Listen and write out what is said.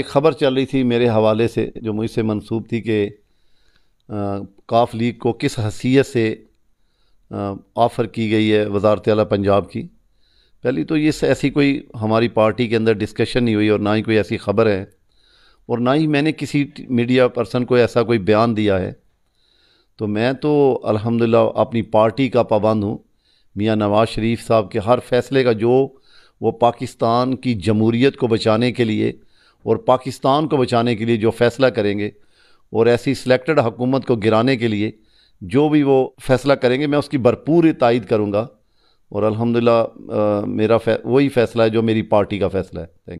एक ख़बर चल रही थी मेरे हवाले से जो मुझसे मनसूब थी कि काफ लीग को किस हसीियत से ऑफ़र की गई है वजारत अला पंजाब की पहली तो ये ऐसी कोई हमारी पार्टी के अंदर डिस्कशन नहीं हुई और ना ही कोई ऐसी ख़बर है और ना ही मैंने किसी मीडिया पर्सन को ऐसा कोई बयान दिया है तो मैं तो अल्हम्दुलिल्लाह अपनी पार्टी का पाबंद हूँ मियाँ नवाज़ शरीफ साहब के हर फैसले का जो वो पाकिस्तान की जमूरीत को बचाने के लिए और पाकिस्तान को बचाने के लिए जो फ़ैसला करेंगे और ऐसी सिलेक्टेड हुकूमत को गिराने के लिए जो भी वो फ़ैसला करेंगे मैं उसकी भरपूर तायद करूँगा और अलहमदिल्ला मेरा फै, वही फ़ैसला है जो मेरी पार्टी का फ़ैसला है थैंक